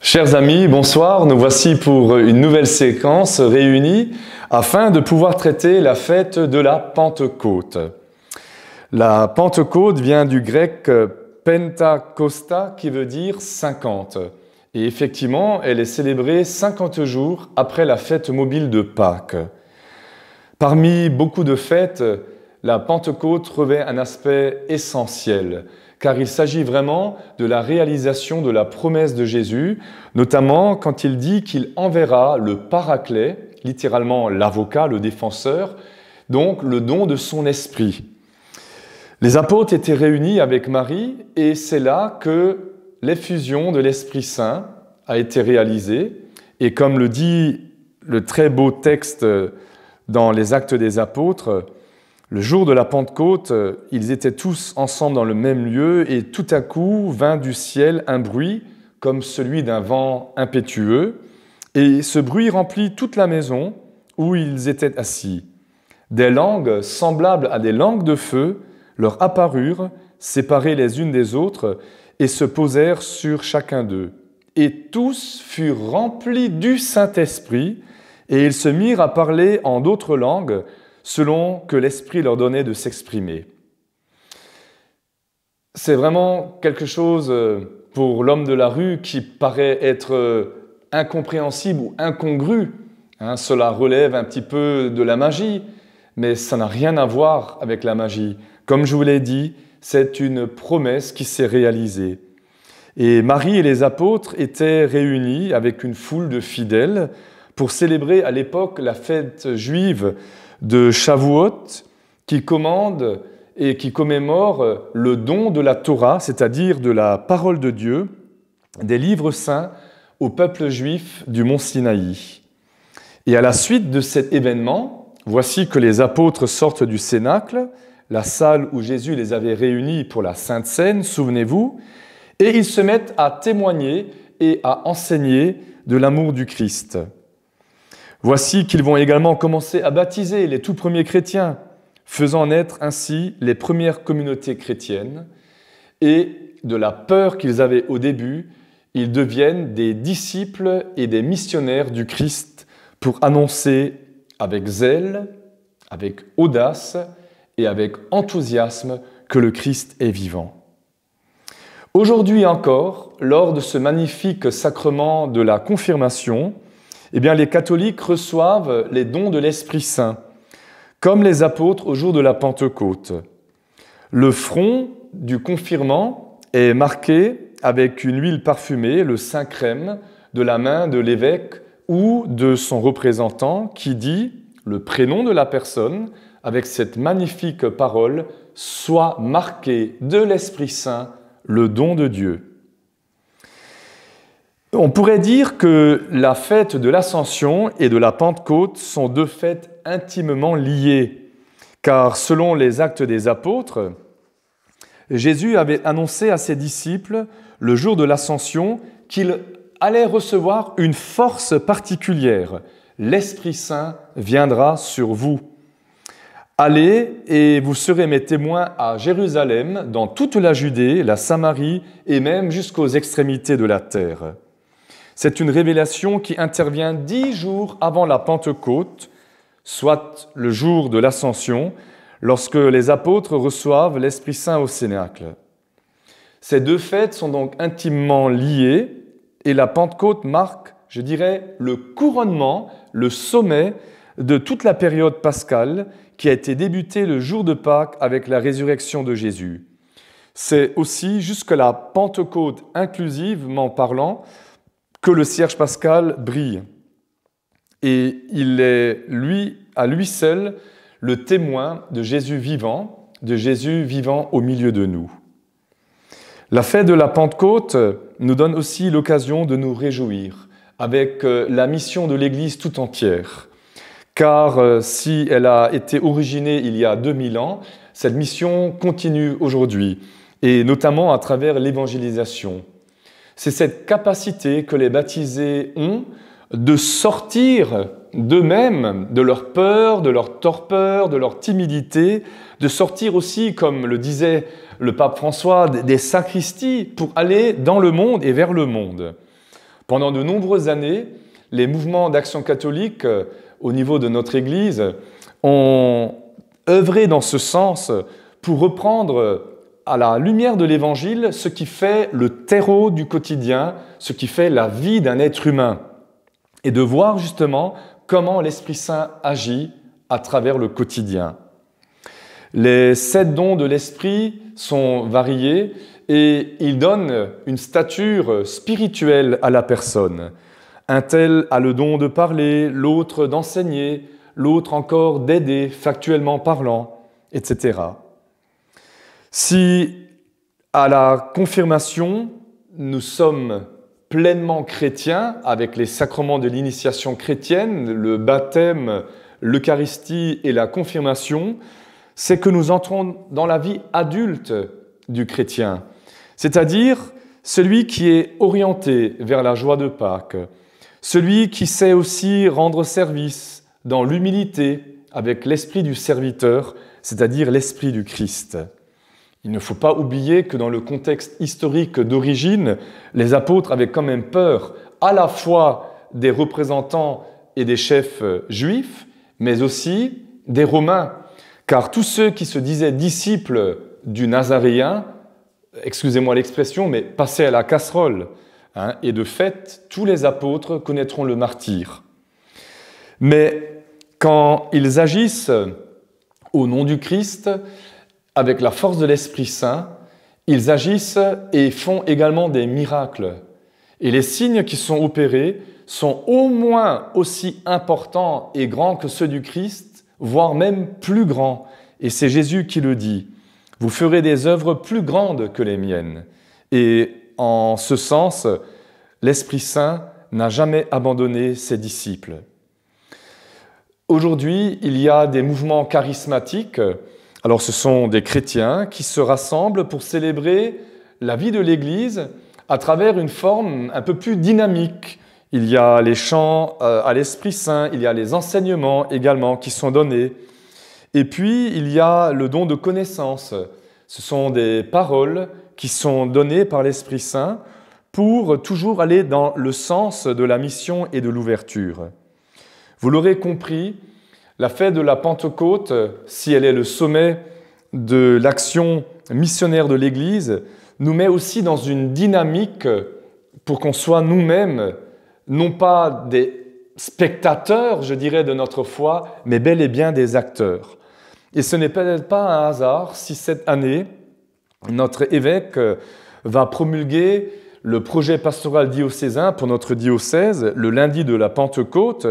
Chers amis, bonsoir. Nous voici pour une nouvelle séquence réunie afin de pouvoir traiter la fête de la Pentecôte. La Pentecôte vient du grec Pentacosta qui veut dire 50. Et effectivement, elle est célébrée 50 jours après la fête mobile de Pâques. Parmi beaucoup de fêtes, la Pentecôte revêt un aspect essentiel car il s'agit vraiment de la réalisation de la promesse de Jésus, notamment quand il dit qu'il enverra le paraclet, littéralement l'avocat, le défenseur, donc le don de son esprit. Les apôtres étaient réunis avec Marie et c'est là que l'effusion de l'Esprit Saint a été réalisée. Et comme le dit le très beau texte dans les actes des apôtres, le jour de la Pentecôte, euh, ils étaient tous ensemble dans le même lieu, et tout à coup vint du ciel un bruit comme celui d'un vent impétueux, et ce bruit remplit toute la maison où ils étaient assis. Des langues semblables à des langues de feu leur apparurent, séparées les unes des autres, et se posèrent sur chacun d'eux. Et tous furent remplis du Saint-Esprit, et ils se mirent à parler en d'autres langues, selon que l'Esprit leur donnait de s'exprimer. C'est vraiment quelque chose euh, pour l'homme de la rue qui paraît être euh, incompréhensible ou incongru. Hein, cela relève un petit peu de la magie, mais ça n'a rien à voir avec la magie. Comme je vous l'ai dit, c'est une promesse qui s'est réalisée. Et Marie et les apôtres étaient réunis avec une foule de fidèles pour célébrer à l'époque la fête juive de Shavuot qui commande et qui commémore le don de la Torah, c'est-à-dire de la parole de Dieu, des livres saints au peuple juif du mont Sinaï. Et à la suite de cet événement, voici que les apôtres sortent du Cénacle, la salle où Jésus les avait réunis pour la Sainte Seine, souvenez-vous, et ils se mettent à témoigner et à enseigner de l'amour du Christ. Voici qu'ils vont également commencer à baptiser les tout premiers chrétiens, faisant naître ainsi les premières communautés chrétiennes. Et de la peur qu'ils avaient au début, ils deviennent des disciples et des missionnaires du Christ pour annoncer avec zèle, avec audace et avec enthousiasme que le Christ est vivant. Aujourd'hui encore, lors de ce magnifique sacrement de la confirmation, eh bien, les catholiques reçoivent les dons de l'Esprit Saint, comme les apôtres au jour de la Pentecôte. Le front du confirmant est marqué avec une huile parfumée, le Saint Crème, de la main de l'évêque ou de son représentant qui dit le prénom de la personne avec cette magnifique parole Soit marqué de l'Esprit Saint, le don de Dieu. On pourrait dire que la fête de l'Ascension et de la Pentecôte sont deux fêtes intimement liées, car selon les actes des apôtres, Jésus avait annoncé à ses disciples le jour de l'Ascension qu'il allait recevoir une force particulière. L'Esprit Saint viendra sur vous. Allez et vous serez mes témoins à Jérusalem, dans toute la Judée, la Samarie et même jusqu'aux extrémités de la terre. C'est une révélation qui intervient dix jours avant la Pentecôte, soit le jour de l'ascension, lorsque les apôtres reçoivent l'Esprit Saint au Cénacle. Ces deux fêtes sont donc intimement liées et la Pentecôte marque, je dirais, le couronnement, le sommet de toute la période pascale qui a été débutée le jour de Pâques avec la résurrection de Jésus. C'est aussi jusque la Pentecôte inclusivement parlant, que le cierge pascal brille. Et il est, lui, à lui seul, le témoin de Jésus vivant, de Jésus vivant au milieu de nous. La fête de la Pentecôte nous donne aussi l'occasion de nous réjouir avec euh, la mission de l'Église tout entière. Car euh, si elle a été originée il y a 2000 ans, cette mission continue aujourd'hui, et notamment à travers l'évangélisation. C'est cette capacité que les baptisés ont de sortir d'eux-mêmes, de leur peur, de leur torpeur, de leur timidité, de sortir aussi, comme le disait le pape François, des sacristies pour aller dans le monde et vers le monde. Pendant de nombreuses années, les mouvements d'action catholique euh, au niveau de notre Église ont œuvré dans ce sens pour reprendre à la lumière de l'Évangile ce qui fait le terreau du quotidien, ce qui fait la vie d'un être humain, et de voir justement comment l'Esprit Saint agit à travers le quotidien. Les sept dons de l'Esprit sont variés et ils donnent une stature spirituelle à la personne. Un tel a le don de parler, l'autre d'enseigner, l'autre encore d'aider factuellement parlant, etc. Si à la confirmation, nous sommes pleinement chrétiens avec les sacrements de l'initiation chrétienne, le baptême, l'Eucharistie et la confirmation, c'est que nous entrons dans la vie adulte du chrétien, c'est-à-dire celui qui est orienté vers la joie de Pâques, celui qui sait aussi rendre service dans l'humilité avec l'esprit du serviteur, c'est-à-dire l'esprit du Christ. Il ne faut pas oublier que dans le contexte historique d'origine, les apôtres avaient quand même peur à la fois des représentants et des chefs euh, juifs, mais aussi des Romains, car tous ceux qui se disaient disciples du Nazaréen, excusez-moi l'expression, mais passaient à la casserole. Hein, et de fait, tous les apôtres connaîtront le martyr. Mais quand ils agissent au nom du Christ, avec la force de l'Esprit Saint, ils agissent et font également des miracles. Et les signes qui sont opérés sont au moins aussi importants et grands que ceux du Christ, voire même plus grands. Et c'est Jésus qui le dit. Vous ferez des œuvres plus grandes que les miennes. Et en ce sens, l'Esprit Saint n'a jamais abandonné ses disciples. Aujourd'hui, il y a des mouvements charismatiques alors ce sont des chrétiens qui se rassemblent pour célébrer la vie de l'Église à travers une forme un peu plus dynamique. Il y a les chants euh, à l'Esprit Saint, il y a les enseignements également qui sont donnés. Et puis, il y a le don de connaissance. Ce sont des paroles qui sont données par l'Esprit Saint pour toujours aller dans le sens de la mission et de l'ouverture. Vous l'aurez compris, la fête de la Pentecôte, euh, si elle est le sommet de l'action missionnaire de l'Église, nous met aussi dans une dynamique euh, pour qu'on soit nous-mêmes, non pas des spectateurs, je dirais, de notre foi, mais bel et bien des acteurs. Et ce n'est peut-être pas un hasard si cette année, notre évêque euh, va promulguer le projet pastoral diocésain pour notre diocèse le lundi de la Pentecôte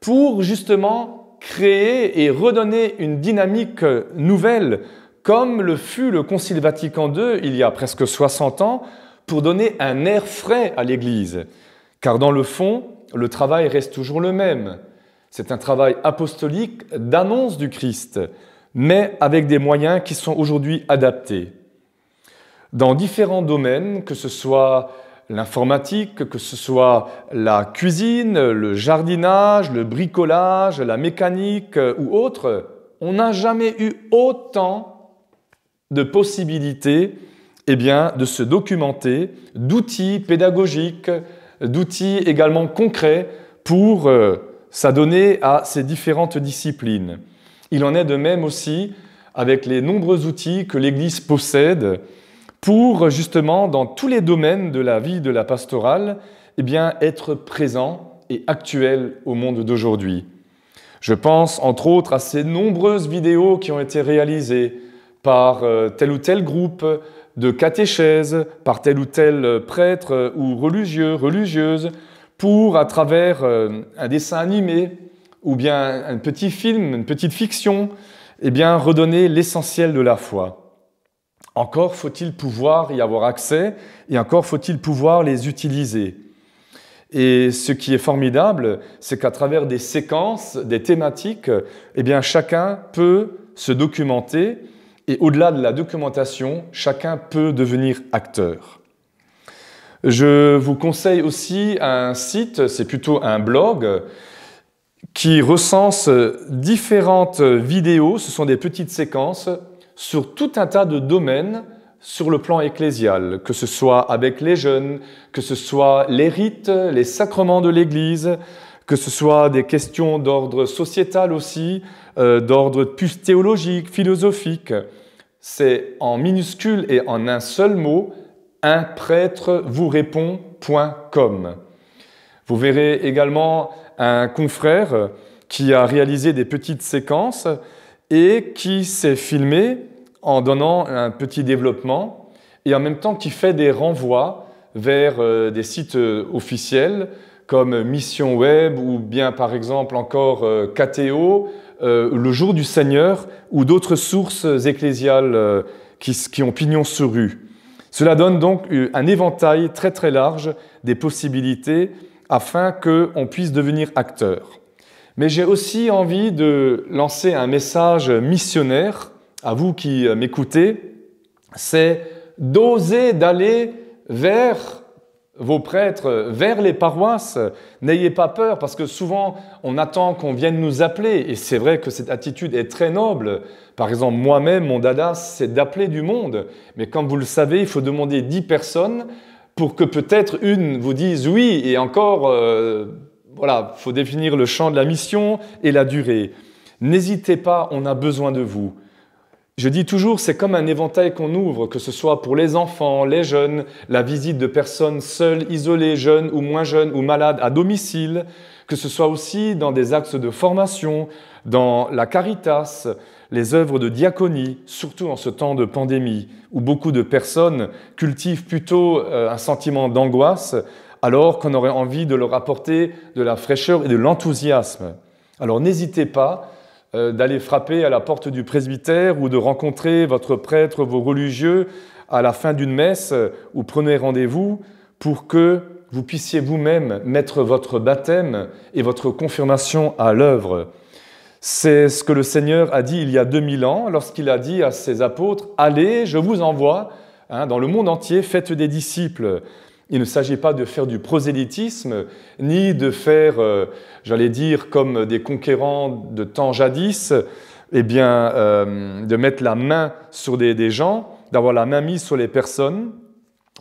pour justement créer et redonner une dynamique nouvelle, comme le fut le Concile Vatican II il y a presque 60 ans, pour donner un air frais à l'Église. Car dans le fond, le travail reste toujours le même. C'est un travail apostolique d'annonce du Christ, mais avec des moyens qui sont aujourd'hui adaptés. Dans différents domaines, que ce soit l'informatique, que ce soit la cuisine, le jardinage, le bricolage, la mécanique euh, ou autre, on n'a jamais eu autant de possibilités eh bien, de se documenter, d'outils pédagogiques, d'outils également concrets pour euh, s'adonner à ces différentes disciplines. Il en est de même aussi avec les nombreux outils que l'Église possède pour justement dans tous les domaines de la vie de la pastorale, eh bien être présent et actuel au monde d'aujourd'hui. Je pense entre autres à ces nombreuses vidéos qui ont été réalisées par euh, tel ou tel groupe de catéchèses, par tel ou tel euh, prêtre euh, ou religieux, religieuse, pour à travers un dessin animé ou bien un petit film, une petite fiction, eh bien redonner l'essentiel de la foi. Encore faut-il pouvoir y avoir accès et encore faut-il pouvoir les utiliser. Et ce qui est formidable, c'est qu'à travers des séquences, des thématiques, eh bien, chacun peut se documenter et au-delà de la documentation, chacun peut devenir acteur. Je vous conseille aussi un site, c'est plutôt un blog, qui recense différentes vidéos, ce sont des petites séquences sur tout un tas de domaines sur le plan ecclésial, que ce soit avec les jeunes, que ce soit les rites, les sacrements de l'Église, que ce soit des questions d'ordre sociétal aussi, euh, d'ordre plus théologique, philosophique. C'est en minuscule et en un seul mot, un prêtre vous répond.com. Vous verrez également un confrère qui a réalisé des petites séquences et qui s'est filmé en donnant un petit développement et en même temps qui fait des renvois vers euh, des sites euh, officiels comme Mission Web ou bien par exemple encore euh, KTO, Le Jour du Seigneur ou d'autres sources ecclésiales qui, ont pignon sur rue. Cela donne donc un éventail très très large des possibilités afin qu'on puisse devenir acteur. Mais j'ai aussi envie de lancer un message missionnaire à vous qui euh, m'écoutez, c'est d'oser d'aller vers vos prêtres, vers les paroisses. N'ayez pas peur, parce que souvent on attend qu'on vienne nous appeler, et c'est vrai que cette attitude est très noble. Par exemple, moi-même, mon dada, c'est d'appeler du monde, mais comme vous le savez, il faut demander 10 personnes pour que peut-être une vous dise oui, et encore, euh, voilà, faut définir le champ de la mission et la durée. N'hésitez pas, on a besoin de vous. Je dis toujours, c'est comme un éventail qu'on ouvre, que ce soit pour les enfants, les jeunes, la visite de personnes seules, isolées, jeunes ou moins jeunes ou malades à domicile, que ce soit aussi dans des axes de formation, dans la caritas, les œuvres de diaconie, surtout en ce temps de pandémie, où beaucoup de personnes cultivent plutôt euh, un sentiment d'angoisse, alors qu'on aurait envie de leur apporter de la fraîcheur et de l'enthousiasme. Alors n'hésitez pas, euh, d'aller frapper à la porte du presbytère ou de rencontrer votre prêtre, vos religieux à la fin d'une messe euh, ou prenez rendez-vous pour que vous puissiez vous-même mettre votre baptême et votre confirmation à l'œuvre. C'est ce que le Seigneur a dit il y a 2000 ans lorsqu'il a dit à ses apôtres, Allez, je vous envoie hein, dans le monde entier, faites des disciples. Il ne s'agit pas de faire du prosélytisme, ni de faire, euh, j'allais dire, comme des conquérants de temps jadis, et eh bien, euh, de mettre la main sur des, gens, d'avoir la main mise sur les personnes,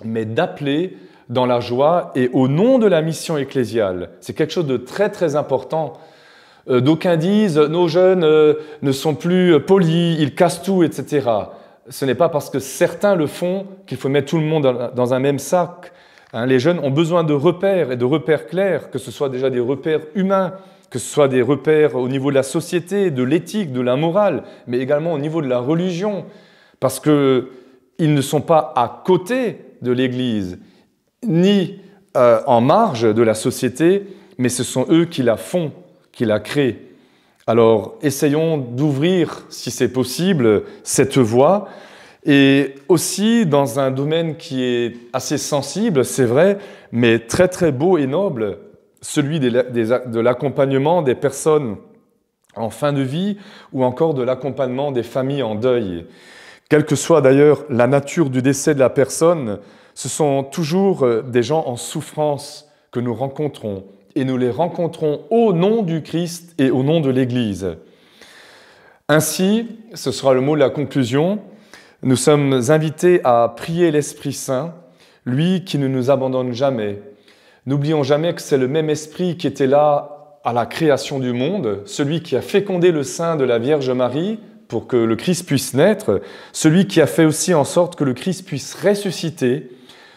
mais d'appeler dans la joie et au nom de la mission ecclésiale. C'est quelque chose de très très important. Euh, d'aucuns disent nos jeunes ne sont plus polis, ils cassent tout, etc. Ce n'est pas parce que certains le font qu'il faut mettre tout le monde dans un même sac. Hein, les jeunes ont besoin de repères et de repères clairs, que ce soit déjà des repères humains, que ce soit des repères au niveau de la société, de l'éthique, de la morale, mais également au niveau de la religion, parce qu'ils ne sont pas à côté de l'Église, ni euh, en marge de la société, mais ce sont eux qui la font, qui la créent. Alors essayons d'ouvrir, si c'est possible, cette voie et aussi dans un domaine qui est assez sensible, c'est vrai, mais très très beau et noble, celui de l'accompagnement des personnes en fin de vie ou encore de l'accompagnement des familles en deuil. Quelle que soit d'ailleurs la nature du décès de la personne, ce sont toujours euh, des gens en souffrance que nous rencontrons et nous les rencontrons au nom du Christ et au nom de l'Église. Ainsi, ce sera le mot de la conclusion, nous sommes invités à prier l'Esprit Saint, lui qui ne nous abandonne jamais. N'oublions jamais que c'est le même Esprit qui était là à la création du monde, celui qui a fécondé le sein de la Vierge Marie pour que le Christ puisse naître, celui qui a fait aussi en sorte que le Christ puisse ressusciter,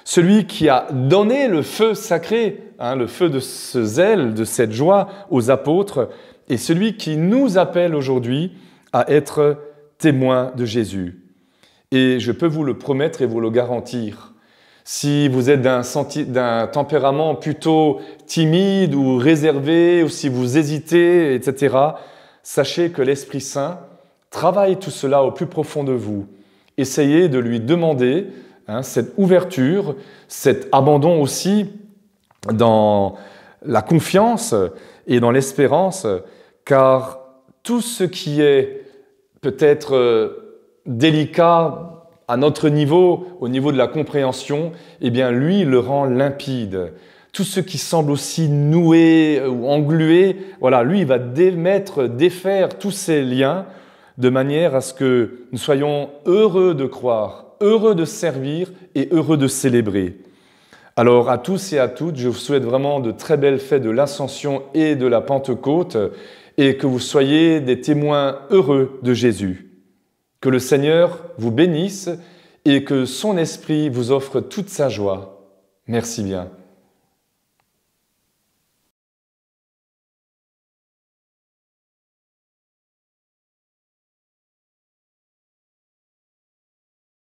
celui qui a donné le feu sacré, hein, le feu de ce zèle, de cette joie aux apôtres, et celui qui nous appelle aujourd'hui à être témoins de Jésus. Et je peux vous le promettre et vous le garantir. Si vous êtes d'un tempérament plutôt timide ou réservé, ou si vous hésitez, etc., sachez que l'Esprit Saint travaille tout cela au plus profond de vous. Essayez de lui demander hein, cette ouverture, cet abandon aussi dans la confiance et dans l'espérance, car tout ce qui est peut-être euh, délicat à notre niveau, au niveau de la compréhension, eh bien lui le rend limpide. Tout ce qui semble aussi noué ou englué, voilà, lui va démettre, défaire tous ces liens de manière à ce que nous soyons heureux de croire, heureux de servir et heureux de célébrer. Alors à tous et à toutes, je vous souhaite vraiment de très belles fêtes de l'Ascension et de la Pentecôte et que vous soyez des témoins heureux de Jésus. Que le Seigneur vous bénisse et que son esprit vous offre toute sa joie. Merci bien.